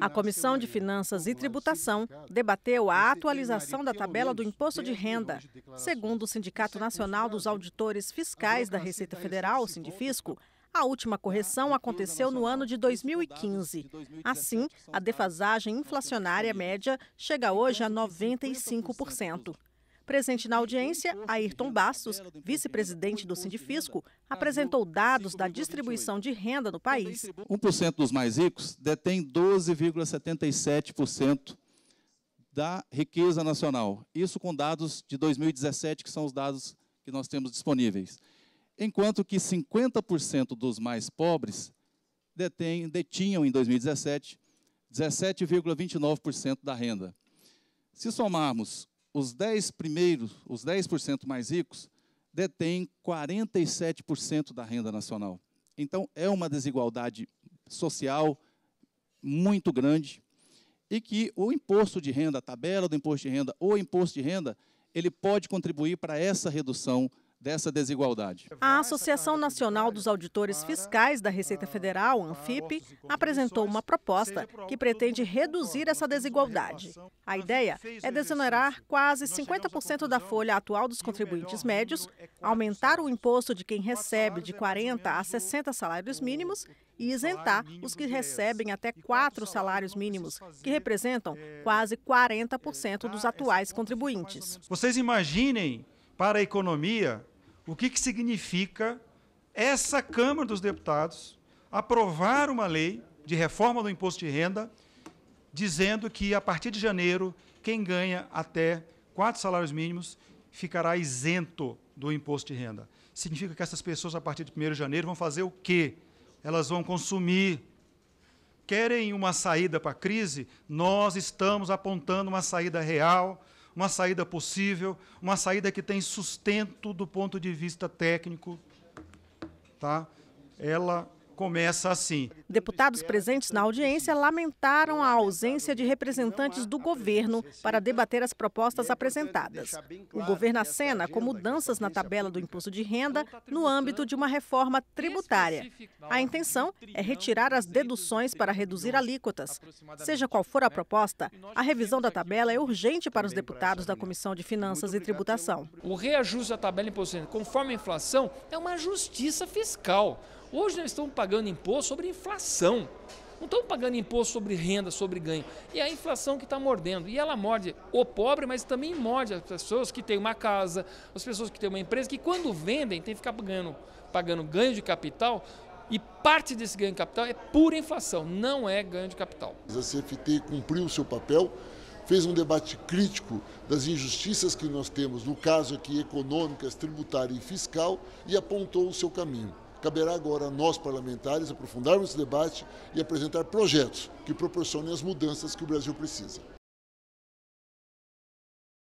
A Comissão de Finanças e Tributação debateu a atualização da tabela do imposto de renda. Segundo o Sindicato é Nacional dos Auditores Fiscais da Receita tá Federal, o Sindifisco, a última correção aconteceu no ano de 2015. Assim, a defasagem inflacionária média chega então, hoje a 95%. Presente na audiência, Ayrton Bastos, vice-presidente do Sindifisco, apresentou dados da distribuição de renda no país. 1% dos mais ricos detém 12,77% da riqueza nacional. Isso com dados de 2017, que são os dados que nós temos disponíveis. Enquanto que 50% dos mais pobres detém, detinham em 2017 17,29% da renda. Se somarmos os 10 primeiros, os 10% mais ricos, detêm 47% da renda nacional. Então, é uma desigualdade social muito grande e que o imposto de renda, a tabela do imposto de renda ou imposto de renda, ele pode contribuir para essa redução dessa desigualdade. A Associação Nacional dos Auditores Fiscais da Receita Federal, ANFIP, apresentou uma proposta que pretende reduzir essa desigualdade. A ideia é desonerar quase 50% da folha atual dos contribuintes médios, aumentar o imposto de quem recebe de 40 a 60 salários mínimos e isentar os que recebem até quatro salários mínimos, que representam quase 40% dos atuais contribuintes. Vocês imaginem para a economia o que, que significa essa Câmara dos Deputados aprovar uma lei de reforma do imposto de renda, dizendo que a partir de janeiro, quem ganha até quatro salários mínimos ficará isento do imposto de renda. Significa que essas pessoas, a partir de 1 de janeiro, vão fazer o quê? Elas vão consumir. Querem uma saída para a crise? Nós estamos apontando uma saída real uma saída possível, uma saída que tem sustento do ponto de vista técnico, tá? Ela começa assim. Deputados presentes na audiência lamentaram a ausência de representantes do governo para debater as propostas apresentadas. O governo acena com mudanças na tabela do imposto de renda no âmbito de uma reforma tributária. A intenção é retirar as deduções para reduzir alíquotas. Seja qual for a proposta, a revisão da tabela é urgente para os deputados da Comissão de Finanças e Tributação. O reajuste da tabela imposto de renda conforme a inflação é uma justiça fiscal. Hoje nós estamos pagando imposto sobre inflação. Não estamos pagando imposto sobre renda, sobre ganho. E é a inflação que está mordendo. E ela morde o pobre, mas também morde as pessoas que têm uma casa, as pessoas que têm uma empresa, que quando vendem tem que ficar pagando, pagando ganho de capital e parte desse ganho de capital é pura inflação, não é ganho de capital. A CFT cumpriu o seu papel, fez um debate crítico das injustiças que nós temos, no caso aqui econômicas, tributária e fiscal, e apontou o seu caminho. Caberá agora a nós, parlamentares, aprofundarmos esse debate e apresentar projetos que proporcionem as mudanças que o Brasil precisa.